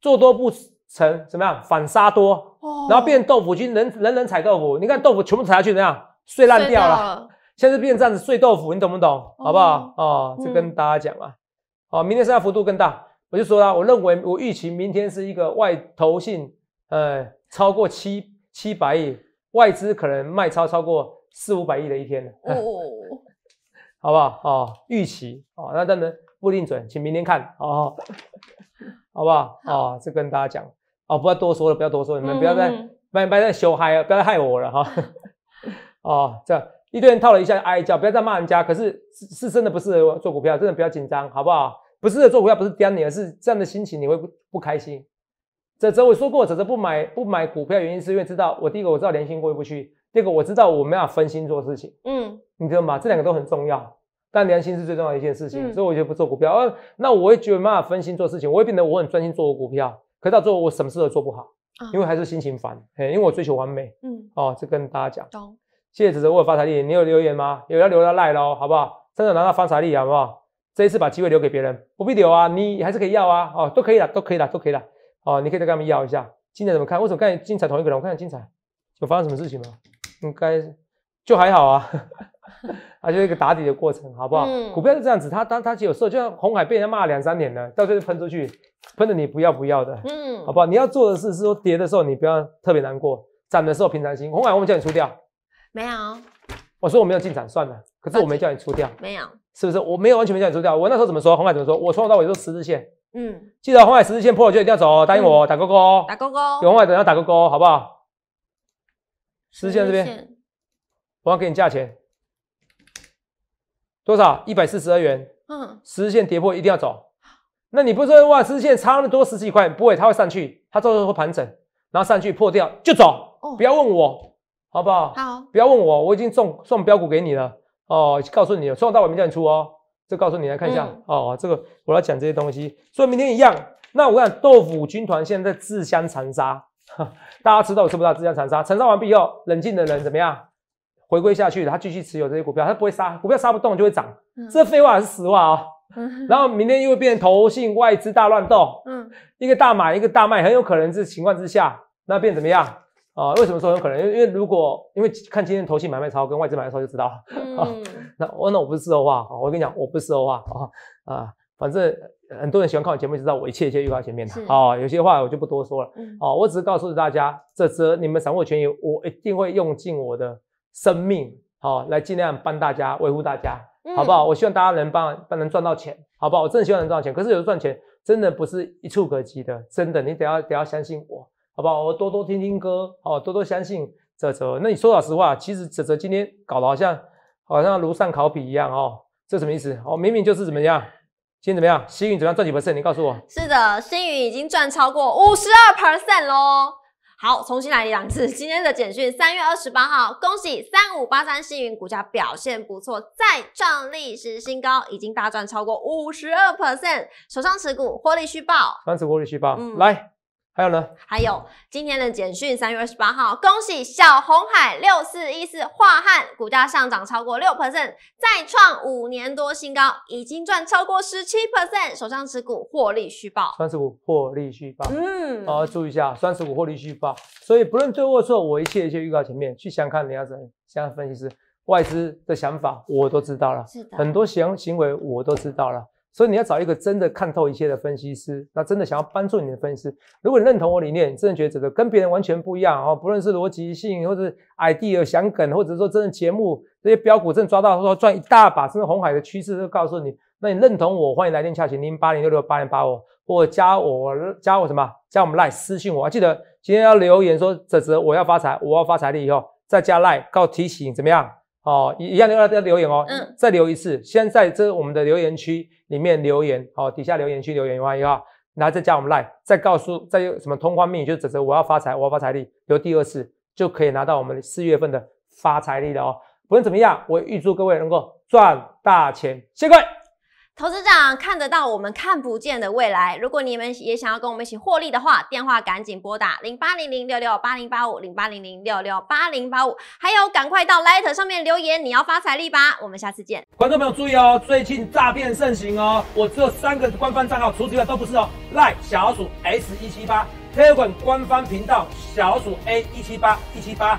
做多不成，怎么样？反杀多，然后变豆腐菌，人人人踩豆腐，你看豆腐全部踩下去，怎样？碎烂掉了。现在变这样子碎豆腐，你懂不懂？好不好？哦，就跟大家讲啊。好，明天上下幅度更大，我就说啦，我认为我预期明天是一个外投性，呃，超过七七百亿，外资可能卖超超过四五百亿的一天哦。好不好哦，预期哦，那真的不一定准，请明天看哦，好不好哦，这跟大家讲哦，不要多说了，不要多说，你们不要再、不要再羞嗨了，不要再害我了哈。哦，这样一堆人套了一下，哀叫，不要再骂人家，可是是真的不适合做股票，真的不要紧张，好不好？不适合做股票不是刁你，而是这样的心情你会不不开心。这、这我说过，这、这不买不买股票，原因是因为知道我第一个我知道良心过意不去。这个我知道，我没有分心做事情。嗯，你知道吗？这两个都很重要，但良心是最重要一件事情。所以我觉得不做股票，那我也觉得没有法分心做事情。我会变得我很专心做股票，可是到最后我什么事都做不好，因为还是心情烦。哎，因为我追求完美。嗯，哦，这跟大家讲。懂。谢谢子持我有发财力，你有留言吗？有要留的赖喽，好不好？真的拿到发财力好不好？这一次把机会留给别人，不必留啊，你还是可以要啊。哦，都可以了，都可以了，都可以了。哦，你可以再跟他们要一下。精彩怎么看？为什么刚才精彩同一个人？我看看精彩，有发生什么事情吗？应该就还好 啊，就是一个打底的过程，好不好？股票是这样子，它它他有时候就像红海被人家骂了两三年了，到最后喷出去，喷的你不要不要的，嗯，好不好？你要做的事是说跌的时候你不要特别难过，涨的时候平常心。红海我没叫你出掉，没有，我说我没有进场算了，可是我没叫你出掉，没有，是不是？我没有完全没叫你出掉，我那时候怎么说？红海怎么说？我从头到尾都十字线，嗯，记得红海十字线破了就一定要走，答应我，打勾勾，打勾勾，有红海等下打勾勾，好不好？实线这边，我要给你价钱多少？一百四十二元。嗯，实线跌破一定要走。那你不是说哇，实线差那么多十几块？不会，它会上去，它最后会盘整，然后上去破掉就走。哦，不要问我，好不好？好，不要问我，我已经送送标股给你了。哦，告诉你，送大我没叫你出哦，就告诉你来看一下。哦，这个我要讲这些东西，所以明天一样。那我想豆腐军团现在自相残杀。大家知道我知不知道？自相残杀，残杀完毕以后，冷静的人怎么样？回归下去，他继续持有这些股票，他不会杀股票，杀不动就会长。这废话是实话啊。然后明天又会变投信外资大乱斗。嗯，一个大买一个大卖，很有可能这情况之下，那变怎么样啊？为什么说有可能？因为如果因为看今天投信买卖超跟外资买卖潮就知道了啊。那我那我不是事后话，我跟你讲，我不是事后话啊啊，反正。很多人喜欢看我前面，知道我一切一切规划前面的啊。有些话我就不多说了，哦，我只是告诉大家，泽泽，你们掌握权益，我一定会用尽我的生命，好，来尽量帮大家维护大家，好不好？我希望大家能帮能赚到钱，好不好？我真的希望能赚到钱，可是有候赚钱真的不是一触可及的，真的，你得要得要相信我，好不好？我多多听听歌，哦，多多相信泽泽。那你说老实话，其实泽泽今天搞得好像好像如上考比一样哦，这什么意思？哦，明明就是怎么样？今天怎么样？星云怎么样赚几百分？你告诉我。是的，星云已经赚超过五十二 percent 咯。好，重新来两次。今天的简讯，三月二十八号，恭喜三五八三星云股价表现不错，再创历史新高，已经大赚超过五十二 percent，手上持股，获利虚报。三手获利虚报。来。还有呢？还有今天的简讯，三月二十八号，恭喜小红海六四一四化汉股价上涨超过六 percent，再创五年多新高，已经赚超过十七 percent，手上持股获利续报，三十五获利续报。嗯，好、家注意一下，三十五获利续报。所以不论对或错，我一切一切预告前面，去想看人家怎，像分析师、外资的想法，我都知道了。是的，很多行行为我都知道了。所以你要找一个真的看透一切的分析师，那真的想要帮助你的分析师。如果你认同我理念，你真的觉得这个跟别人完全不一样哦，不论是逻辑性，或者是 ID e a 想梗，或者说真的节目这些标股正抓到，说赚一大把，甚至红海的趋势都告诉你。那你认同我，欢迎来电洽询零八零六六八零八，85, 或加我加我什么？加我们赖私信我，记得今天要留言说泽泽我要发财，我要发财了以后再加赖告提醒怎么样？哦，一一样留要留言哦，嗯，再留一次，先在这我们的留言区里面留言，哦，底下留言区留言，一万二，然后再加我们 l i e 再告诉，再有什么通关秘，令，就指着我要发财，我要发财力，留第二次就可以拿到我们四月份的发财力了哦。不论怎么样，我预祝各位能够赚大钱，谢谢各位。投资长看得到我们看不见的未来，如果你们也想要跟我们一起获利的话，电话赶紧拨打零八零零六六八零八五零八零零六六八零八五，还有赶快到 Light 上面留言，你要发财力吧，我们下次见。观众朋友注意哦，最近诈骗盛行哦，我只有三个官方账号，除此一外都不是哦，Light 小老鼠 S 一七八，黑粉官方频道小老鼠 A 一七八一七八。